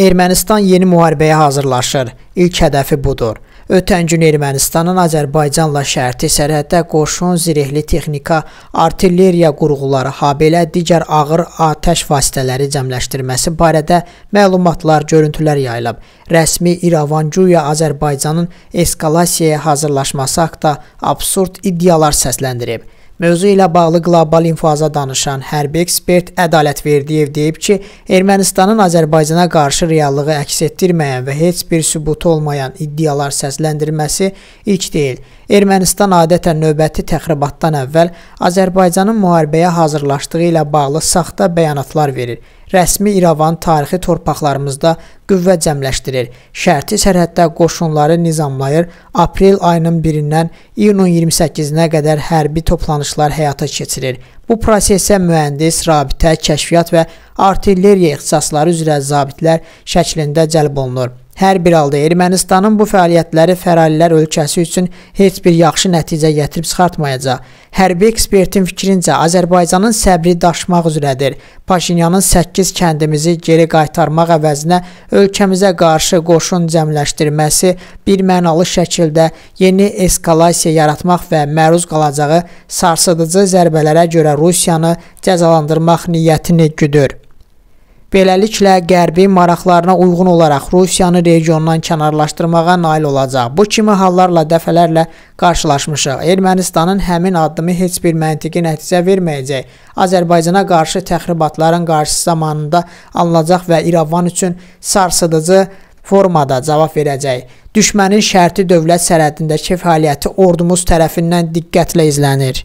Ermənistan yeni müharibəyə hazırlaşır. İlk hədəfi budur. Ötən gün Ermənistanın Azərbaycanla şərti sərhəddə qoşun, zirehli texnika, artilleriya qurğuları, habelə digər ağır atəş vasitələri cəmləşdirməsi barədə məlumatlar, görüntülər yayılıb. Rəsmi İrəvan güya Azərbaycanın eskalasiyaya hazırlaşması haqqında absurd iddialar səsləndirib. Mövzu ilə bağlı Qlobal İnfoaza danışan hərbi ekspert Ədalət Verdiyev deyib ki, Ermənistanın Azərbaycana qarşı reallığı əks etdirməyən və heç bir sübutu olmayan iddialar səsləndirməsi ilk deyil. Ermənistan adətən növbəti təxribatdan əvvəl Azərbaycanın müharibəyə hazırlaşdığı ilə bağlı saxta bəyanatlar verir rəsmi İrəvan tarixi torpaqlarımızda qüvvə cəmləşdirir. Şərti sərhəddə qoşunları nizamlayır. Aprel ayının 1-dən iyunun 28-nə qədər hərbi toplanışlar həyata keçirir. Bu prosesə mühəndis, rabitə, kəşfiyyat və artilleriya ixtisasları üzrə zabitlər şəklində cəlb olunur. Hər bir halda Ermənistanın bu fəaliyyətləri fəralilər ölkəsi üçün heç bir yaxşı nəticə gətirib çıxartmayacaq. Hərbi ekspertin fikrincə Azərbaycanın səbri daşmaq üzrədir. Paşinyanın 8 kəndimizi geri qaytarmaq əvəzinə ölkəmizə qarşı qoşun cəmləşdirməsi bir mənalı şəkildə yeni eskalasiya yaratmaq və məruz qalacağı sarsıdıcı zərbələrə görə Rusiyanı cəzalandırmaq niyyətini güdür. Beləliklə, Qərbi maraqlarına uyğun olaraq Rusiyanı regiondan kənarlaşdırmağa nail olacaq. Bu kimi hallarla dəfələrlə qarşılaşmışıq. Ermənistanın həmin addımı heç bir məntiqi nəticə verməyəcək. Azərbaycana qarşı təxribatların qarşısı zamanında alınacaq və İrəvan üçün sarsıdıcı formada cavab verəcək. Düşmənin şərti dövlət sərhədindəki fəaliyyəti ordumuz tərəfindən diqqətlə izlənir.